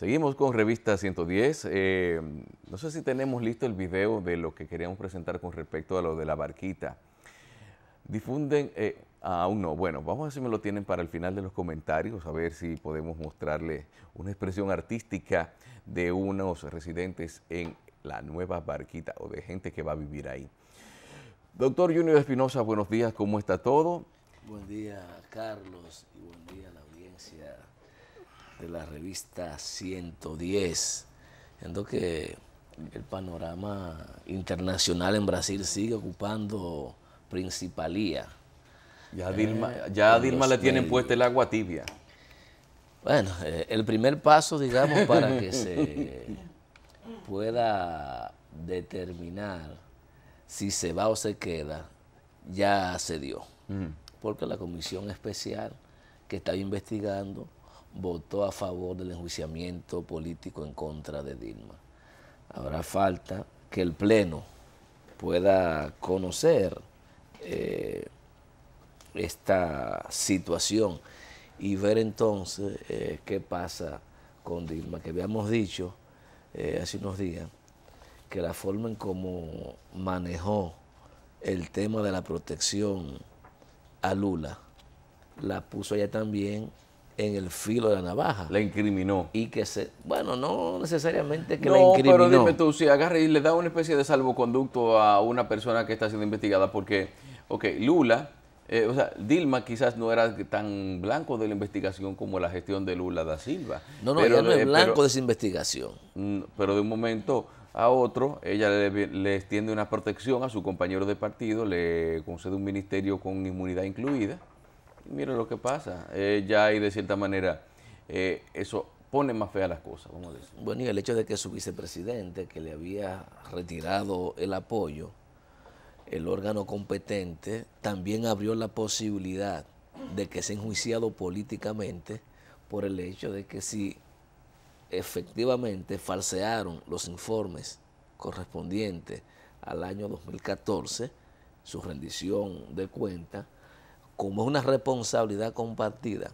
Seguimos con Revista 110. Eh, no sé si tenemos listo el video de lo que queríamos presentar con respecto a lo de la barquita. Difunden, eh, aún no, bueno, vamos a ver si me lo tienen para el final de los comentarios, a ver si podemos mostrarle una expresión artística de unos residentes en la nueva barquita o de gente que va a vivir ahí. Doctor Junior Espinosa, buenos días, ¿cómo está todo? Buen día, Carlos, y buen día a la audiencia de la revista 110. Siendo que el panorama internacional en Brasil sigue ocupando principalía. Ya a Dilma, eh, le tienen puesta el agua tibia. Bueno, eh, el primer paso, digamos, para que se pueda determinar si se va o se queda, ya se dio. Mm. Porque la comisión especial que está investigando votó a favor del enjuiciamiento político en contra de Dilma. Habrá falta que el Pleno pueda conocer eh, esta situación y ver entonces eh, qué pasa con Dilma, que habíamos dicho eh, hace unos días que la forma en cómo manejó el tema de la protección a Lula la puso ella también en el filo de la navaja. La incriminó. Y que se, bueno, no necesariamente que la incriminó. No, pero dime tú, si agarra y le da una especie de salvoconducto a una persona que está siendo investigada, porque, ok, Lula, eh, o sea, Dilma quizás no era tan blanco de la investigación como la gestión de Lula da Silva. No, no, ella no es eh, blanco de esa investigación. Mm, pero de un momento a otro, ella le, extiende una protección a su compañero de partido, le concede un ministerio con inmunidad incluida. Miren lo que pasa. Eh, ya hay de cierta manera, eh, eso pone más a las cosas, Bueno, y el hecho de que su vicepresidente, que le había retirado el apoyo, el órgano competente, también abrió la posibilidad de que sea enjuiciado políticamente por el hecho de que si efectivamente falsearon los informes correspondientes al año 2014, su rendición de cuentas, como es una responsabilidad compartida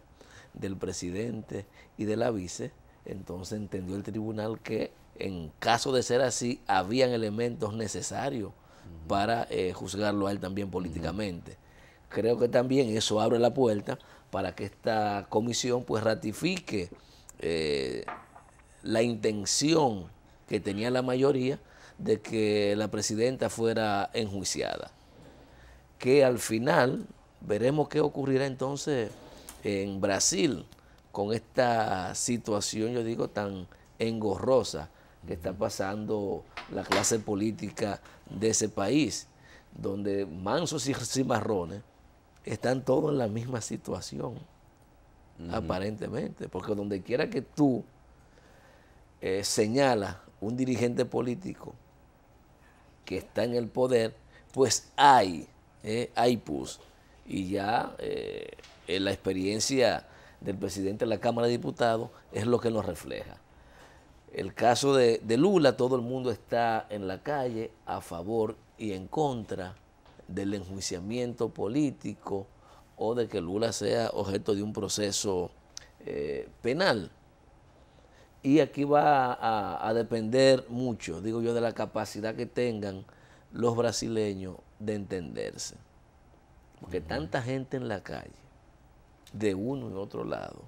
del presidente y de la vice, entonces entendió el tribunal que en caso de ser así, habían elementos necesarios para eh, juzgarlo a él también políticamente. Creo que también eso abre la puerta para que esta comisión pues ratifique eh, la intención que tenía la mayoría de que la presidenta fuera enjuiciada. Que al final Veremos qué ocurrirá entonces en Brasil con esta situación, yo digo, tan engorrosa que está pasando la clase política de ese país, donde mansos y cimarrones están todos en la misma situación, aparentemente, porque donde quiera que tú señala eh, señalas un dirigente político que está en el poder, pues hay, eh, hay pus y ya eh, la experiencia del presidente de la Cámara de Diputados es lo que nos refleja. El caso de, Lula, todo el mundo está en la calle a favor y en contra del enjuiciamiento político o de que Lula sea objeto de un proceso eh, penal. Y aquí va a depender mucho, digo yo, de la capacidad que tengan los brasileños de entenderse. Porque tanta gente en la calle, de uno y otro lado,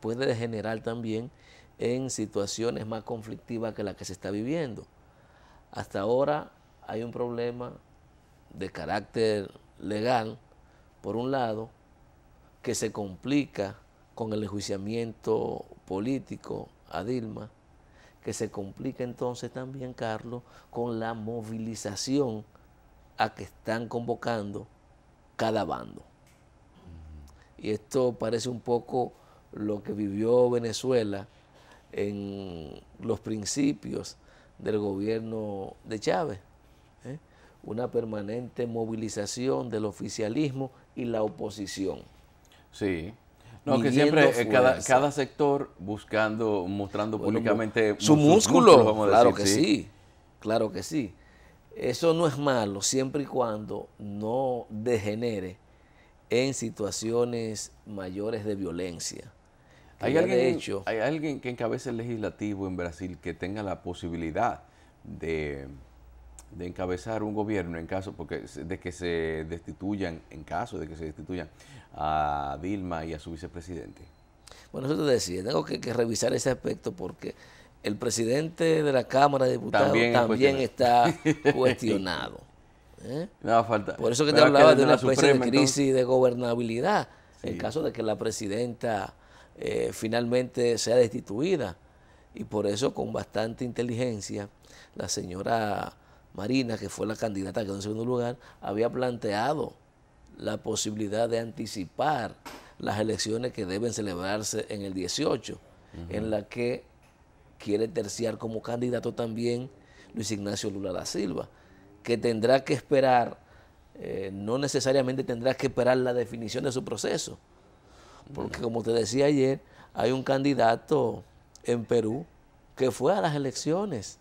puede degenerar también en situaciones más conflictivas que la que se está viviendo. Hasta ahora hay un problema de carácter legal, por un lado, que se complica con el enjuiciamiento político a Dilma, que se complica entonces también, Carlos, con la movilización a que están convocando cada bando. Y esto parece un poco lo que vivió Venezuela en los principios del gobierno de Chávez. ¿eh? Una permanente movilización del oficialismo y la oposición. Sí. No, que siempre eh, cada, sector buscando, mostrando públicamente su, músculo. claro que sí. Claro que sí. Eso no es malo siempre y cuando no degenere en situaciones mayores de violencia. ¿Hay alguien, de hecho, ¿Hay alguien que encabece el legislativo en Brasil que tenga la posibilidad de, encabezar un gobierno en caso porque de que se destituyan, en caso de que se destituyan a Dilma y a su vicepresidente? Bueno, eso te decía, tengo que revisar ese aspecto porque el presidente de la Cámara de Diputados también, está cuestionado. ¿eh? falta. Por eso que te hablaba de una especie de crisis de gobernabilidad, en caso de que la presidenta eh, finalmente sea destituida. Y por eso, con bastante inteligencia, la señora Marina, que fue la candidata que quedó en segundo lugar, había planteado la posibilidad de anticipar las elecciones que deben celebrarse en el 18, en la que quiere terciar como candidato también Luis Ignacio Lula da Silva, que tendrá que esperar, eh, no necesariamente tendrá que esperar la definición de su proceso, porque como te decía ayer, hay un candidato en Perú que fue a las elecciones,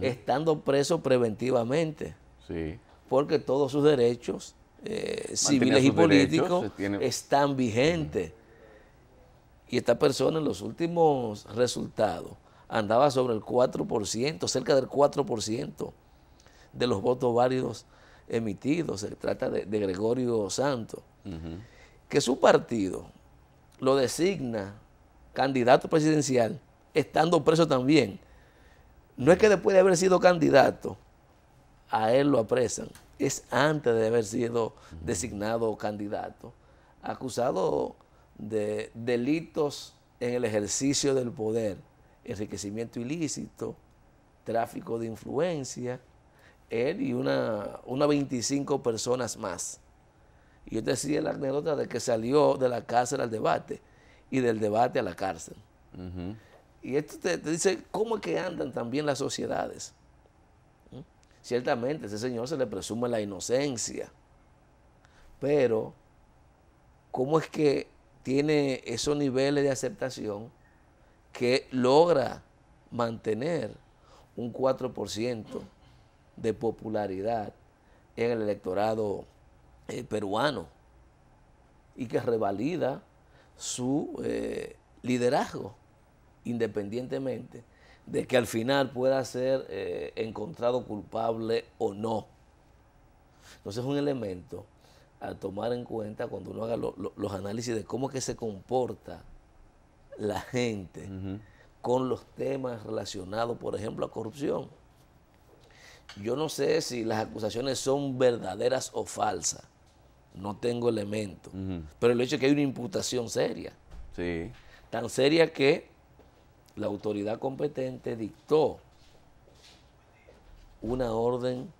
estando preso preventivamente, sí. porque todos sus derechos eh, civiles y políticos están vigentes. Y esta persona en los últimos resultados andaba sobre el 4%, cerca del 4% de los votos válidos emitidos. Se trata de, Gregorio Santos. Que su partido lo designa candidato presidencial estando preso también. No es que después de haber sido candidato, a él lo apresan. Es antes de haber sido designado candidato. Acusado de delitos en el ejercicio del poder, enriquecimiento ilícito, tráfico de influencia, él y una, una 25 personas más. Y yo decía la anécdota de que salió de la cárcel al debate y del debate a la cárcel. Y esto te, dice cómo es que andan también las sociedades. ¿Mm? Ciertamente, ese señor se le presume la inocencia, pero cómo es que tiene esos niveles de aceptación que logra mantener un 4% de popularidad en el electorado eh, peruano y que revalida su eh, liderazgo independientemente de que al final pueda ser eh, encontrado culpable o no. Entonces es un elemento a tomar en cuenta cuando uno haga los análisis de cómo es que se comporta la gente con los temas relacionados, por ejemplo, a corrupción. Yo no sé si las acusaciones son verdaderas o falsas. No tengo elementos. Pero el hecho es que hay una imputación seria. Sí. Tan seria que la autoridad competente dictó una orden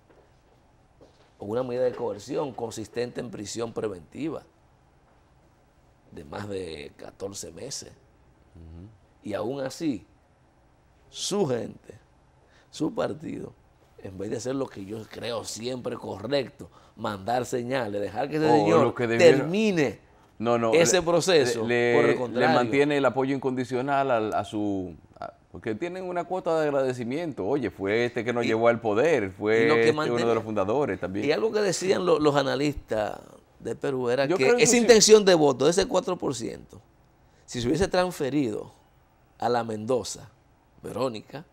una medida de coerción consistente en prisión preventiva de más de 14 meses. Y aún así, su gente, su partido, en vez de hacer lo que yo creo siempre correcto, mandar señales, dejar que ese señor termine no, no, ese proceso, le, mantiene el apoyo incondicional a, su porque tienen una cuota de agradecimiento. Oye, fue este que nos llevó al poder, fue este uno de los fundadores también. Y algo que decían los, analistas de Perú era que esa intención de voto, de ese 4%, si se hubiese transferido a la Mendoza, Verónica,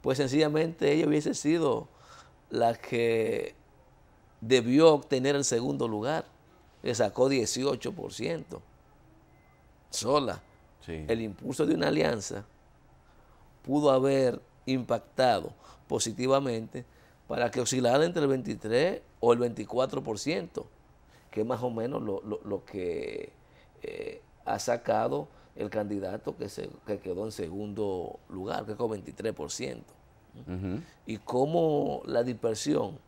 pues sencillamente ella hubiese sido la que debió obtener el segundo lugar. Le sacó 18% sola. El impulso de una alianza pudo haber impactado positivamente para que oscilara entre el 23 o el 24%, que es más o menos lo, que eh, ha sacado el candidato que, se, quedó en segundo lugar, que es con 23%. Y cómo la dispersión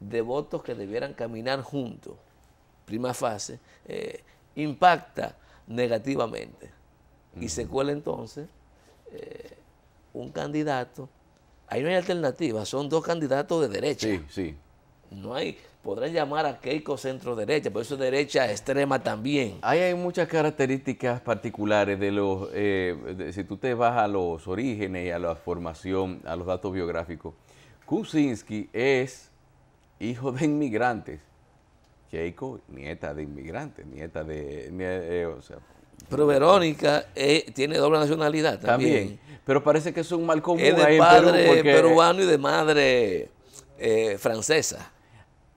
de votos que debieran caminar juntos, prima fase, eh, impacta negativamente. Y se cuela entonces eh, un candidato, ahí no hay alternativa, son dos candidatos de derecha. Sí, sí. No hay, podrán llamar a Keiko centro derecha, pero eso es derecha extrema también. Ahí hay muchas características particulares de los, eh, si tú te vas a los orígenes y a la formación, a los datos biográficos. Kuczynski es hijo de inmigrantes. Keiko, nieta de inmigrantes, nieta de, eh, o sea, pero Verónica eh, tiene doble nacionalidad también. Pero parece que es un mal común. de padre peruano y de madre eh, francesa.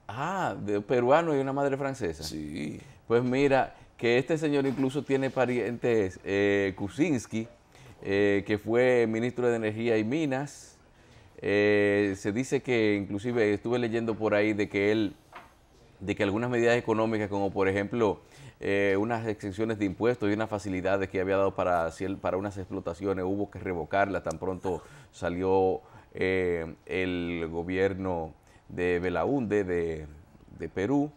Ah, de peruano y una madre francesa. Sí. Pues mira, que este señor incluso tiene parientes, eh, Kuczynski, eh, que fue ministro de Energía y Minas. se dice que inclusive estuve leyendo por ahí de que él, de que algunas medidas económicas, como por ejemplo eh, unas exenciones de impuestos y unas facilidades que había dado para, para unas explotaciones, hubo que revocarlas tan pronto salió eh, el gobierno de Belaunde de, Perú.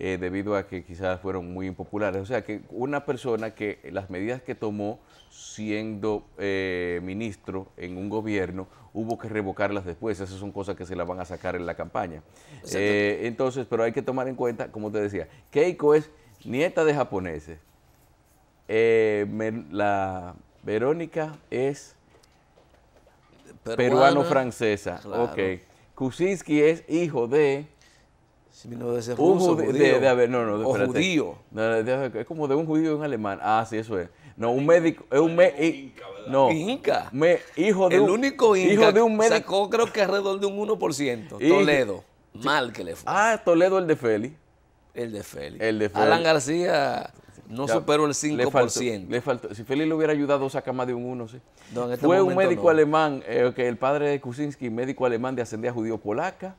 Eh, debido a que quizás fueron muy impopulares. O sea, que una persona que las medidas que tomó siendo ministro en un gobierno, hubo que revocarlas después. Esas son cosas que se las van a sacar en la campaña. entonces, pero hay que tomar en cuenta, como te decía, Keiko es nieta de japoneses. Eh, la Verónica es peruano-francesa. Ok. Kuczynski es hijo de... un judío. es como de un judío y un alemán. Ah, sí, eso es. No, un médico, es un me, no, inca. hijo de el único inca hijo de un médico. sacó creo que alrededor de un 1%, Toledo. Mal que le fue. Ah, Toledo el de Félix. El de Félix. El Alan García no superó el 5%. Le Si Félix le hubiera ayudado, saca más de un 1, sí. Este Fue un médico alemán, eh, que el padre de Kuczynski, médico alemán de ascendencia judío-polaca,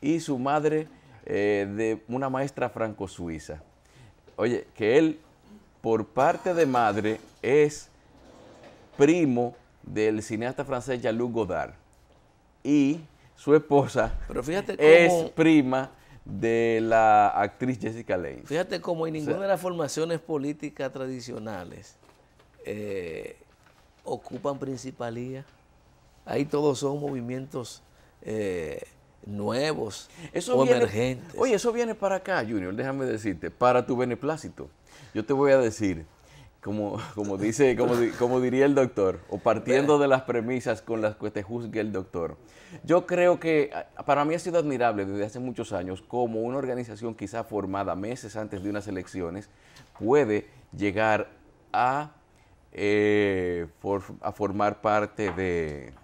y su madre eh, de una maestra franco-suiza. Oye, que él, por parte de madre, es primo del cineasta francés Jean-Luc Godard. Y su esposa es prima de la actriz Jessica Lane. Fíjate cómo en ninguna de las formaciones políticas tradicionales eh, ocupan principalía. Ahí todos son movimientos eh, nuevos o emergentes. Oye, eso viene para acá, Junior, déjame decirte, para tu beneplácito. Yo te voy a decir, como, dice, como, diría el doctor, o partiendo de las premisas con las que te juzgue el doctor. Yo creo que para mí ha sido admirable desde hace muchos años cómo una organización quizá formada meses antes de unas elecciones puede llegar a, eh, a formar parte de,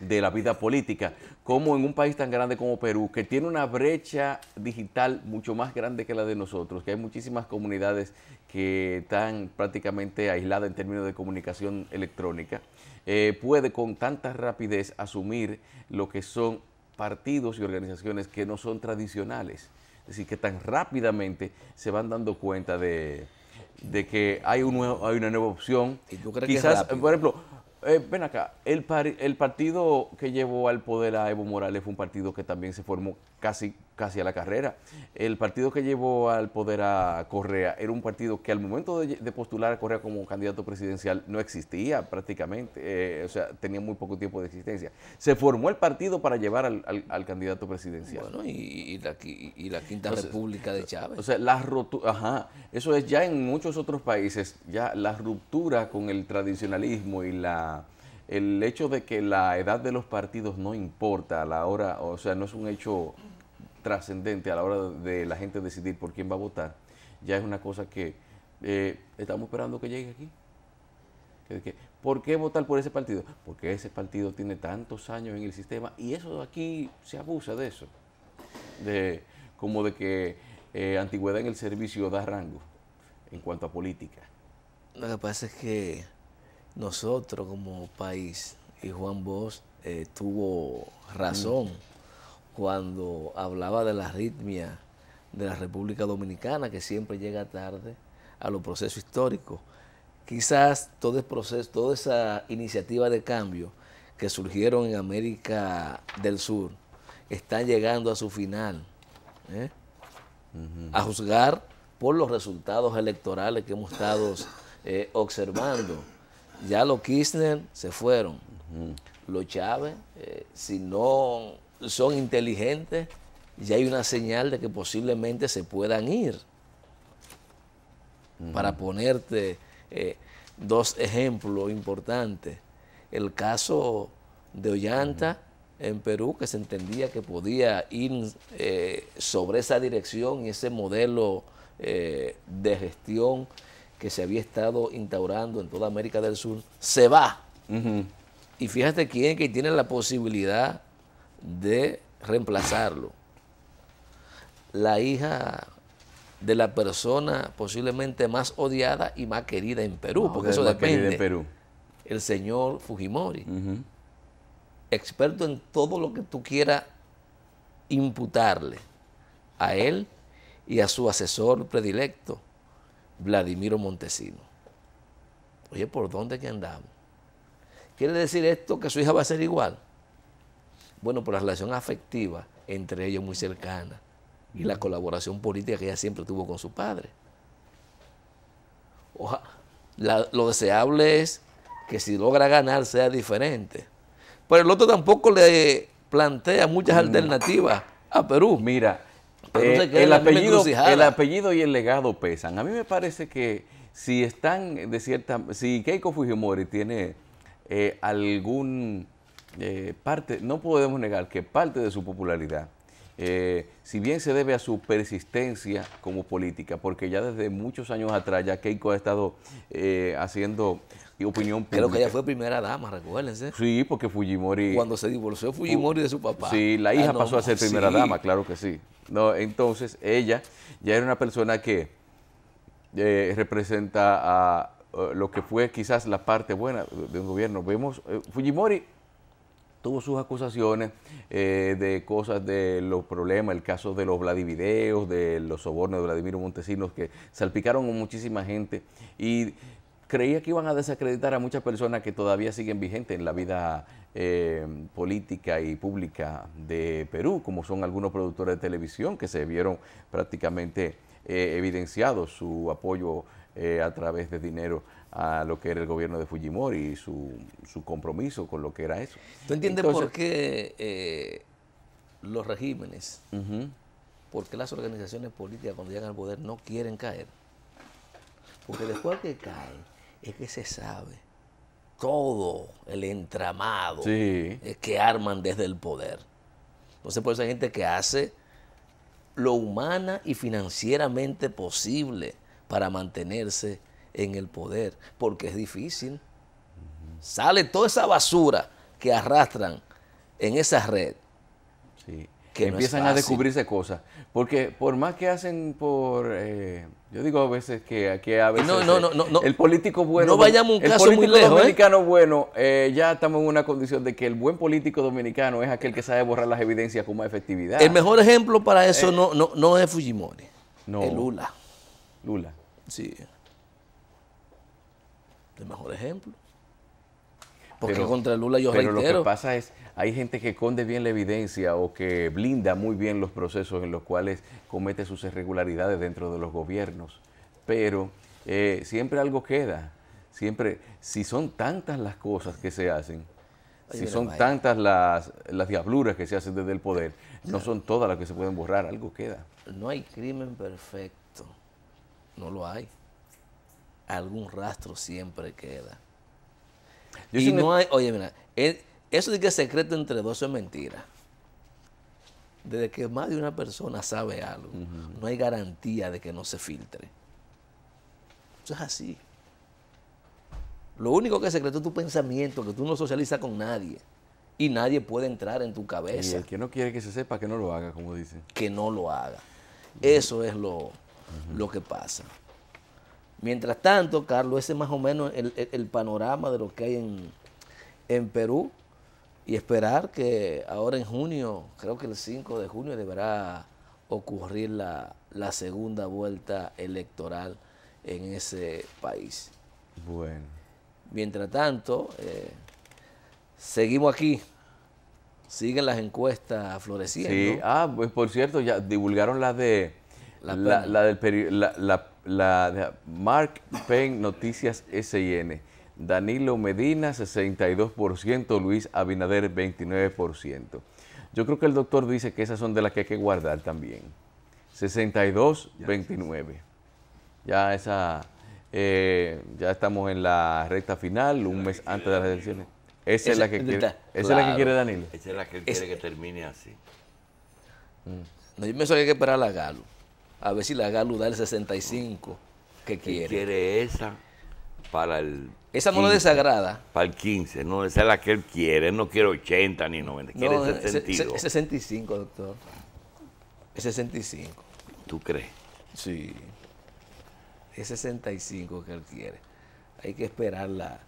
de la vida política. Como en un país tan grande como Perú, que tiene una brecha digital mucho más grande que la de nosotros, que hay muchísimas comunidades que están prácticamente aisladas en términos de comunicación electrónica, eh, puede con tanta rapidez asumir lo que son partidos y organizaciones que no son tradicionales. Es decir, que tan rápidamente se van dando cuenta de, que hay, un nuevo, hay una nueva opción. Quizás, por ejemplo, eh, ven acá, el, el partido que llevó al poder a Evo Morales fue un partido que también se formó casi, casi a la carrera. El partido que llevó al poder a Correa era un partido que al momento de, postular a Correa como candidato presidencial no existía prácticamente, eh, o sea, tenía muy poco tiempo de existencia. Se formó el partido para llevar al, candidato presidencial. Bueno, y, la, Quinta República de Chávez. O sea, la ruptura, ajá, eso es ya en muchos otros países, ya la ruptura con el tradicionalismo y la el hecho de que la edad de los partidos no importa a la hora, o sea, no es un hecho trascendente a la hora de la gente decidir por quién va a votar, ya es una cosa que eh, estamos esperando que llegue aquí. ¿Por qué votar por ese partido? Porque ese partido tiene tantos años en el sistema y eso aquí se abusa de eso. De, como de que eh, antigüedad en el servicio da rango en cuanto a política. Lo que pasa es que nosotros como país, y Juan Bosch eh, tuvo razón mm. cuando hablaba de la arritmia de la República Dominicana, que siempre llega tarde a los procesos históricos. Quizás todo ese proceso, toda esa iniciativa de cambio que surgieron en América del Sur están llegando a su final, ¿eh? a juzgar por los resultados electorales que hemos estado eh, observando ya los Kirchner se fueron. Los Chávez, eh, si no son inteligentes, ya hay una señal de que posiblemente se puedan ir. Para ponerte eh, dos ejemplos importantes. El caso de Ollanta en Perú, que se entendía que podía ir eh, sobre esa dirección y ese modelo de gestión que se había estado instaurando en toda América del Sur, se va. Y fíjate quién que tiene la posibilidad de reemplazarlo. La hija de la persona posiblemente más odiada y más querida en Perú, porque eso depende. El señor Fujimori, experto en todo lo que tú quieras imputarle a él y a su asesor predilecto, Vladimiro Montesino. Oye, ¿por dónde que andamos? ¿Quiere decir esto que su hija va a ser igual? Bueno, por la relación afectiva entre ellos muy cercana y la colaboración política que ella siempre tuvo con su padre. lo deseable es que si logra ganar sea diferente. Pero el otro tampoco le plantea muchas mm. alternativas a Perú. Mira, eh, el, apellido, el apellido y el legado pesan. A mí me parece que si están de cierta... Si Keiko Fujimori tiene eh, algún... Eh, parte, no podemos negar que parte de su popularidad, si bien se debe a su persistencia como política, porque ya desde muchos años atrás ya Keiko ha estado haciendo y opinión pública. Creo que ella fue primera dama, recuérdense. Sí, porque Fujimori... Cuando se divorció Fujimori de su papá. Sí, la hija ah, pasó a ser primera dama, claro que sí. No, entonces, ella ya era una persona que eh, representa a eh, lo que fue quizás la parte buena de un gobierno. Vemos, eh, Fujimori tuvo sus acusaciones de cosas de los problemas, el caso de los Vladivideos, de los sobornos de Vladimiro Montesinos que salpicaron a muchísima gente y creía que iban a desacreditar a muchas personas que todavía siguen vigentes en la vida eh, política y pública de Perú, como son algunos productores de televisión que se vieron prácticamente eh, evidenciados su apoyo eh, a través de dinero a lo que era el gobierno de Fujimori y su, su compromiso con lo que era eso. ¿Tú entiendes por qué eh, los regímenes, por qué las organizaciones políticas cuando llegan al poder no quieren caer? Porque después que caen, es que se sabe todo el entramado que arman desde el poder. Entonces, por eso hay gente que hace lo humana y financieramente posible para mantenerse en el poder, porque es difícil. Sale toda esa basura que arrastran en esa red. Sí empiezan a descubrirse cosas. Porque por más que hacen por... Eh, yo digo a veces que aquí a veces... No, eh, no, no, no, El político bueno... No vayamos un caso muy lejos. El ¿eh? político dominicano bueno, ya estamos en una condición de que el buen político dominicano es aquel que sabe borrar las evidencias con más efectividad. El mejor ejemplo para eso no, no, es Fujimori, no. es Lula. Lula. Sí. El mejor ejemplo. Porque contra Lula yo pero reitero. Lo que pasa es, hay gente que conde bien la evidencia o que blinda muy bien los procesos en los cuales comete sus irregularidades dentro de los gobiernos, pero eh, siempre algo queda, siempre, si son tantas las cosas que se hacen, si son tantas las, las diabluras que se hacen desde el poder, no son todas las que se pueden borrar, algo queda. No hay crimen perfecto, no lo hay. Algún rastro siempre queda. y no hay, oye, mira, eh, eso de que secreto entre dos es mentira. Desde que más de una persona sabe algo, no hay garantía de que no se filtre. Eso es así. Lo único que es secreto es tu pensamiento, que tú no socializas con nadie. Y nadie puede entrar en tu cabeza. Y el que no quiere que se sepa, que no lo haga, como dicen. Que no lo haga. Eso es lo, que pasa. Mientras tanto, Carlos, ese es más o menos el, panorama de lo que hay en, en Perú y esperar que ahora en junio, creo que el 5 de junio deberá ocurrir la, segunda vuelta electoral en ese país. Bueno. Mientras tanto, eh, seguimos aquí. Siguen las encuestas floreciendo. Sí, ah, pues por cierto, ya divulgaron la de la, la, de Mark Penn Noticias SN. Danilo Medina 62%, Luis Abinader 29%. Yo creo que el doctor dice que esas son de las que hay que guardar también. 62, 29. Ya esa, eh, ya estamos en la recta final, un mes antes de las elecciones. Esa, es la que quiere, es que Danilo. Esa es la que quiere que termine así. Mm. No, yo me que hay que esperar a la Galo. A ver si la Galo da el 65 que quiere. Quiere esa para el. Esa 15, no desagrada. Para el 15, no, esa es la que él quiere. Él no quiere 80 ni 90, quiere 65. doctor. Es 65. ¿Tú crees? Sí. Es 65 que él quiere. Hay que esperar la.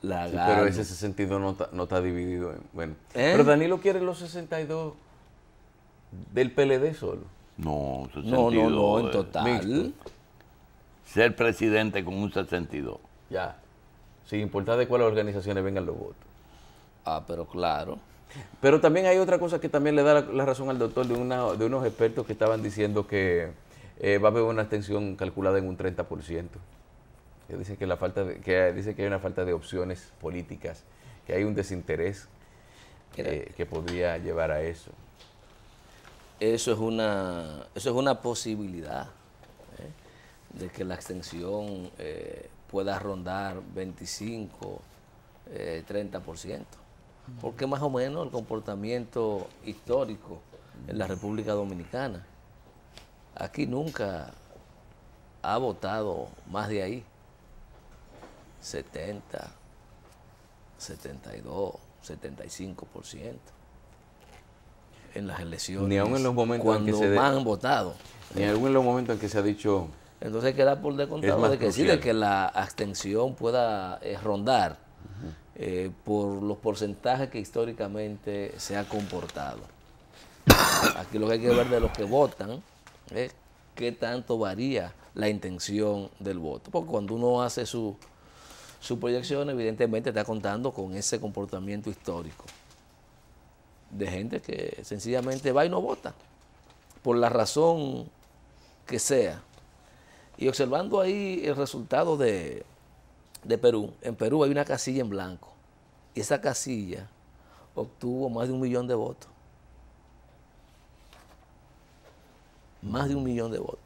pero ese 62 no está, no está dividido en. Bueno. ¿Eh? Pero Danilo quiere los 62 del PLD solo. No, No, no, en eh, total ser presidente con un 62. Ya. Sin importar de cuáles organizaciones vengan los votos. Ah, pero claro. Pero también hay otra cosa que también le da la, razón al doctor de, una, de unos expertos que estaban diciendo que eh, va a haber una extensión calculada en un 30%. Que dice que, la falta que dice que hay una falta de opciones políticas, que hay un desinterés eh, que podría llevar a eso. Eso es una, eso es una posibilidad de que la extensión eh, pueda rondar 25, 30%, eh, porque más o menos el comportamiento histórico en la República Dominicana, aquí nunca ha votado más de ahí, 70, 72, 75% en las elecciones. Ni aún en los momentos cuando se han votado. Ni aún en los momentos en que se ha dicho entonces queda por descontado de que sí, que la abstención pueda eh, rondar eh, por los porcentajes que históricamente se ha comportado. Aquí lo que hay que ver de los que votan es qué tanto varía la intención del voto. Porque cuando uno hace su proyección, evidentemente está contando con ese comportamiento histórico de gente que sencillamente va y no vota, por la razón que sea. Y observando ahí el resultado de, Perú, en Perú hay una casilla en blanco. Y esa casilla obtuvo más de un millón de votos. Más de un millón de votos.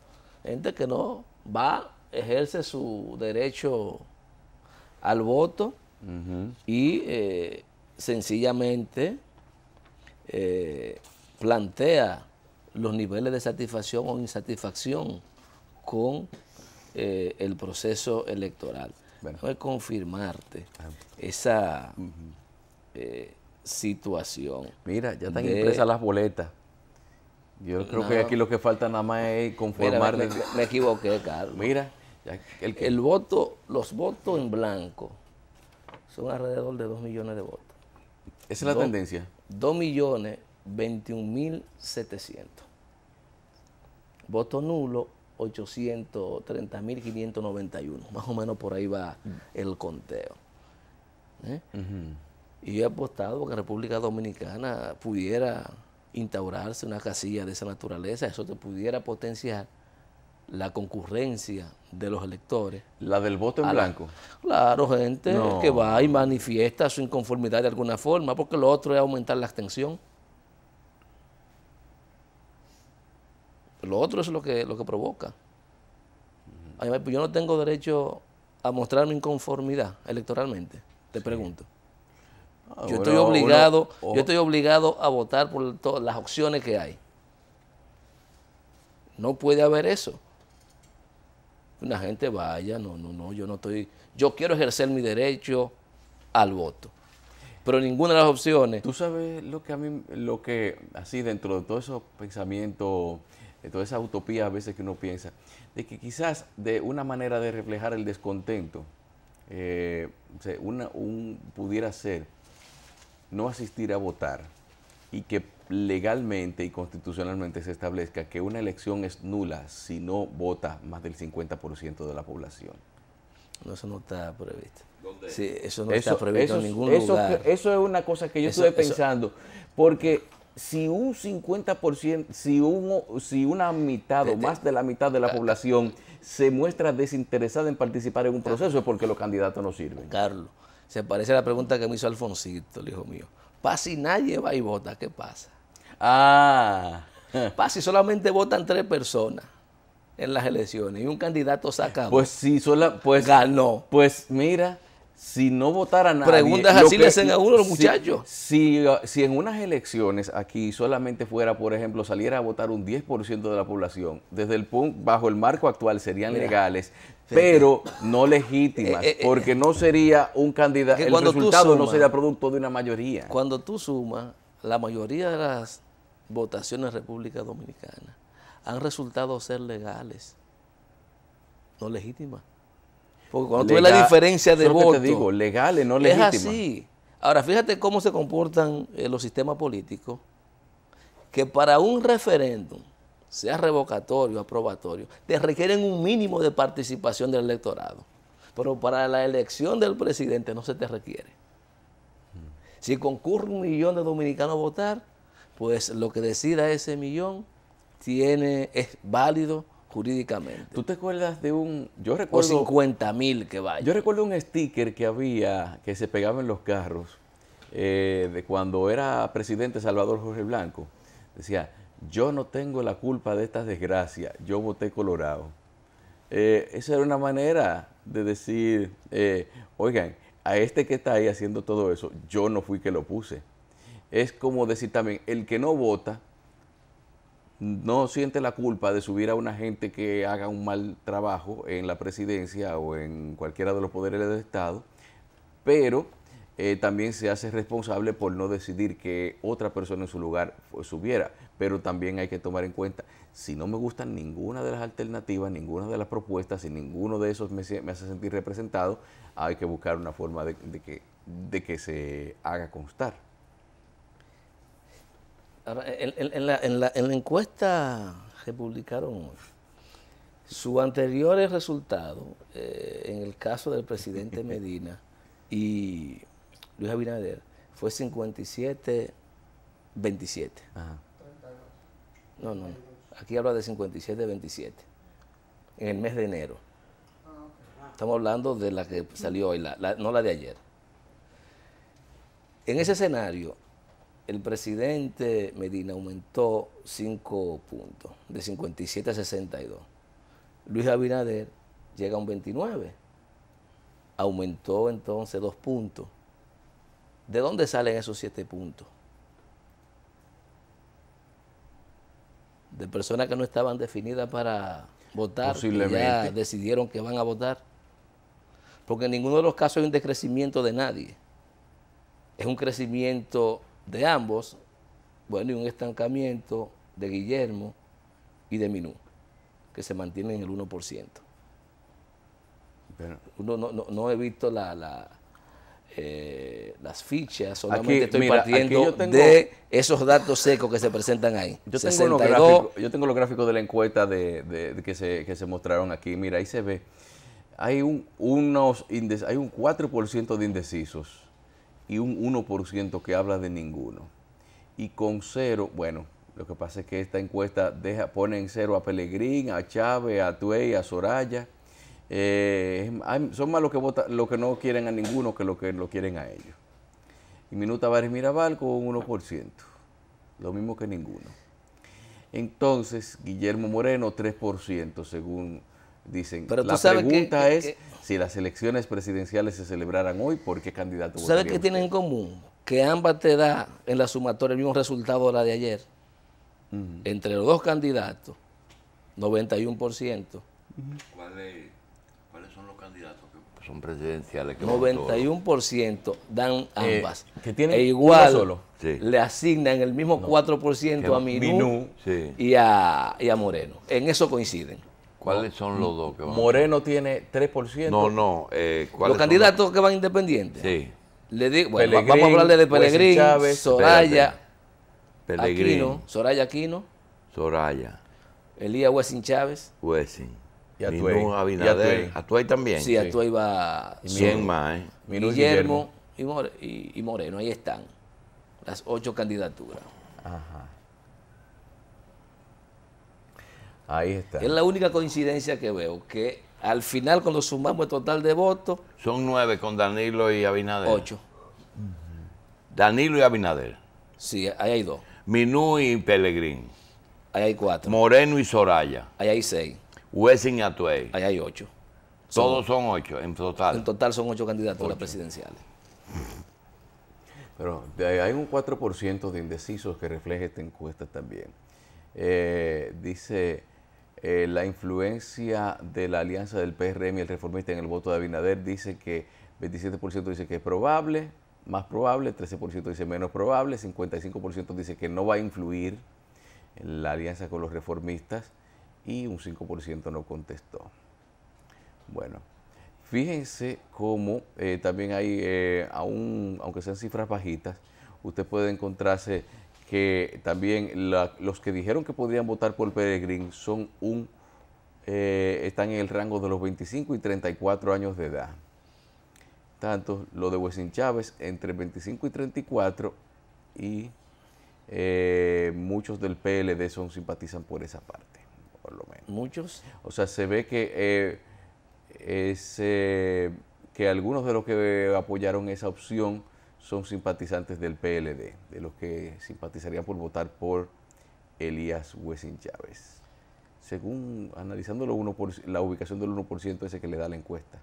Gente que no va, ejerce su derecho al voto y eh, sencillamente eh, plantea los niveles de satisfacción o insatisfacción con eh, el proceso electoral. No es confirmarte ah. esa eh, situación. Mira, ya están impresas las boletas. Yo creo que aquí lo que falta nada más es conformar. me, equivoqué, Carlos. Mira, el, voto, los votos en blanco son alrededor de 2 millones de votos. Esa es la tendencia. 2 millones 21 mil 700. Voto nulo 830.591. Más o menos por ahí va mm. el conteo. ¿Eh? Y he apostado que República Dominicana pudiera instaurarse una casilla de esa naturaleza, eso te pudiera potenciar la concurrencia de los electores. ¿La del voto en blanco? claro, gente que va y manifiesta su inconformidad de alguna forma, porque lo otro es aumentar la extensión. lo otro es lo que, lo que provoca. Pues yo no tengo derecho a mostrar mi inconformidad electoralmente, te pregunto. Ah, yo, estoy obligado, yo estoy obligado a votar por todas las opciones que hay. No puede haber eso. Una gente vaya, no, no, no, yo no estoy. Yo quiero ejercer mi derecho al voto. Pero ninguna de las opciones. Tú sabes lo que a mí, lo que así dentro de todos esos pensamientos entonces, esa utopía a veces que uno piensa, de que quizás de una manera de reflejar el descontento eh, un pudiera ser no asistir a votar y que legalmente y constitucionalmente se establezca que una elección es nula si no vota más del 50% de la población. No, eso no está previsto. ¿Dónde? Sí, eso no está previsto en ningún lugar. Eso es una cosa que yo estuve pensando, porque si un 50%, si, si una mitad o este, más de la mitad de la ah, ah. población se muestra desinteresada en participar en un proceso es porque los candidatos no sirven. Carlos, se parece a la pregunta que me hizo Alfonsito, el hijo mío. ¿Para si nadie va y vota, ¿qué pasa? Ah. pa si solamente votan tres personas en las elecciones y un candidato saca. Pues sí, sola, pues ganó. Pues mira, si no votara nadie. Preguntas así le hacen a uno los muchachos. Si, si, en unas elecciones aquí solamente fuera, por ejemplo, saliera a votar un 10% de la población, desde el punto, bajo el marco actual serían legales, pero no legítimas, eh, eh, porque eh. no sería un candidato. El resultado no sería producto de una mayoría. Cuando tú sumas, la mayoría de las votaciones en República Dominicana han resultado ser legales, no legítimas. Porque cuando tú ves la diferencia de voto. Te digo, legales, no legítimas. Es así. Ahora, fíjate cómo se comportan eh, los sistemas políticos, que para un referéndum, sea revocatorio, aprobatorio, te requieren un mínimo de participación del electorado. Pero para la elección del presidente no se te requiere. Si concurre un millón de dominicanos a votar, pues lo que decida ese millón tiene, es válido jurídicamente. ¿Tú te acuerdas de un... Yo recuerdo... 50 mil que vaya. Yo recuerdo un sticker que había, que se pegaba en los carros, eh, de cuando era presidente Salvador Jorge Blanco. Decía, yo no tengo la culpa de estas desgracias, yo voté colorado. Eh, esa era una manera de decir, eh, oigan, a este que está ahí haciendo todo eso, yo no fui que lo puse. Es como decir también, el que no vota, no siente la culpa de subir a una gente que haga un mal trabajo en la presidencia o en cualquiera de los poderes del Estado, pero eh, también se hace responsable por no decidir que otra persona en su lugar subiera. Pero también hay que tomar en cuenta, si no me gustan ninguna de las alternativas, ninguna de las propuestas, si ninguno de esos me, hace sentir representado, hay que buscar una forma de que se haga constar en, la, encuesta que publicaron hoy, su anteriores resultado eh, en el caso del presidente Medina y Luis Abinader, fue 57-27. No, no, aquí habla de 57-27, en el mes de enero. Estamos hablando de la que salió hoy, no la de ayer. En ese escenario, el presidente Medina aumentó 5 puntos, de 57 a 62. Luis Abinader llega a un 29. Aumentó entonces 2 puntos. ¿De dónde salen esos 7 puntos? De personas que no estaban definidas para votar, Y ya decidieron que van a votar. Porque en ninguno de los casos hay un decrecimiento de nadie. Es un crecimiento de ambos, bueno, y un estancamiento de Guillermo y de Minú, que se mantiene en el 1%. no, he visto eh, las fichas, solamente estoy partiendo de esos datos secos que se presentan ahí. Yo, tengo, los gráficos, de la encuesta de, que, se, mostraron aquí. Mira, ahí se ve. Hay un, unos hay un 4% de indecisos y un 1% que habla de ninguno. Y con cero, bueno, lo que pasa es que esta encuesta deja, pone en cero a Pelegrín, a Chávez, a Tuey, a Soraya. Eh, son más los que, vota, los que no quieren a ninguno que los que lo quieren a ellos. Y Minuta Vares Mirabal con un 1%, lo mismo que ninguno. Entonces, Guillermo Moreno, 3%, según dicen. Pero la pregunta es si las elecciones presidenciales se celebraran hoy, ¿por qué candidato ¿Sabes qué tienen en común? Que ambas te dan en la sumatoria el mismo resultado de la de ayer. Entre los dos candidatos, 91%. ¿Cuáles, son los candidatos son presidenciales? 91% dan eh, ambas. que tienen e igual solo. le asignan el mismo 4% a Minú, y a Moreno. En eso coinciden. ¿Cuáles son los dos que van? Moreno tiene 3%. No, no. Eh, ¿Los candidatos que van independientes? Sí. Le digo, bueno, vamos a hablar de Pelegrín, Soraya, Aquino, Soraya Aquino, Soraya, Elías Wessing Chávez, Huesin. y y también. Sí, Atuay va. Y más, ¿eh? Guillermo, y Moreno, ahí están las ocho candidaturas. Ajá. Ahí está. Es la única coincidencia que veo, que al final cuando sumamos el total de votos... Son nueve con Danilo y Abinader. Ocho. Danilo y Abinader. Sí, ahí hay dos. Minú y Pellegrín. Ahí hay cuatro. Moreno y Soraya. Ahí hay seis. Wessing y Ahí hay ocho. Todos son, ocho en total. En total son ocho candidaturas presidenciales. Pero hay un 4% de indecisos que refleja esta encuesta también. Eh, dice eh, la influencia de la alianza del PRM y el reformista en el voto de Abinader. Dice que 27% dice que es probable, más probable, 13% dice menos probable, 55% dice que no va a influir en la alianza con los reformistas y un 5% no contestó. Bueno, fíjense cómo eh, también hay, eh, aún, aunque sean cifras bajitas, usted puede encontrarse que también los que dijeron que podrían votar por Peregrín son un eh, están en el rango de los 25 y 34 años de edad. Tanto lo de Huesín Chávez entre 25 y 34 y eh, muchos del PLD son simpatizan por esa parte, por lo menos. Muchos. O sea, se ve que eh, es, que algunos de los que apoyaron esa opción son simpatizantes del PLD, de los que simpatizarían por votar por Elías Wessing Chávez. Según analizándolo uno por, la ubicación del 1% ese que le da la encuesta.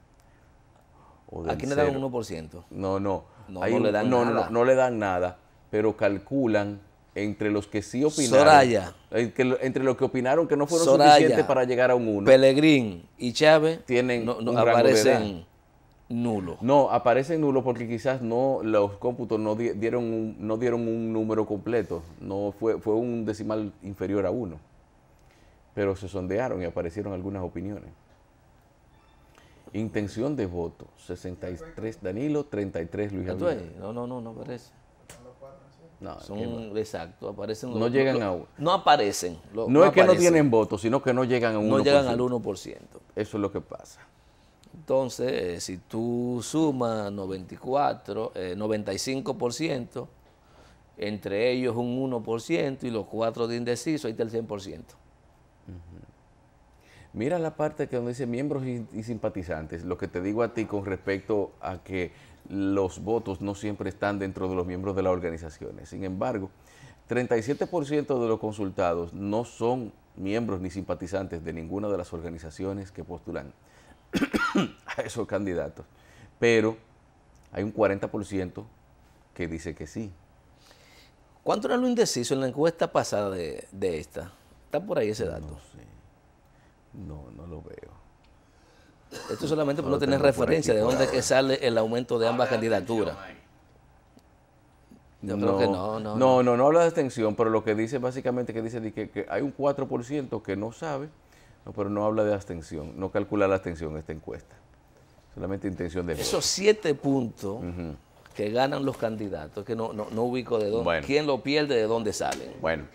Aquí quién le dan un 1%. No, no. No, le dan nada. No, le dan nada, pero calculan entre los que sí opinaron. Soraya. Eh, entre los que opinaron que no fueron suficientes para llegar a un 1. Pelegrín y Chávez tienen aparecen nulo. No, aparece nulo porque quizás no los cómputos no dieron un, no dieron un número completo, no fue fue un decimal inferior a uno. Pero se sondearon y aparecieron algunas opiniones. Intención de voto, 63 Danilo, 33 Luis Antonio. No, no, no, no aparece. No, son, exactos, aparecen. No llegan a No aparecen. no, es que no tienen votos, sino que no llegan a un No llegan al 1%. Eso es lo que pasa. Entonces, eh, si tú sumas 94, 95%, eh, entre ellos un 1% y los cuatro de indeciso, ahí está el 100%. Mira la parte que donde dice miembros y, y, simpatizantes, lo que te digo a ti con respecto a que los votos no siempre están dentro de los miembros de las organizaciones. Sin embargo, 37% de los consultados no son miembros ni simpatizantes de ninguna de las organizaciones que postulan a esos candidatos. Pero hay un 40% que dice que sí. ¿Cuánto era lo indeciso en la encuesta pasada de, esta? ¿Está por ahí ese dato? No, no, lo veo. Esto solamente por no, tener referencia de dónde sale el aumento de ambas candidaturas. no, no, no. No, habla de extensión, pero lo que dice básicamente que dice que, que hay un 4% que no sabe pero no habla de abstención, no calcula la abstención en esta encuesta. Solamente intención de Esos siete puntos que ganan los candidatos, que no, ubico de dónde, quién lo pierde, de dónde salen. Bueno.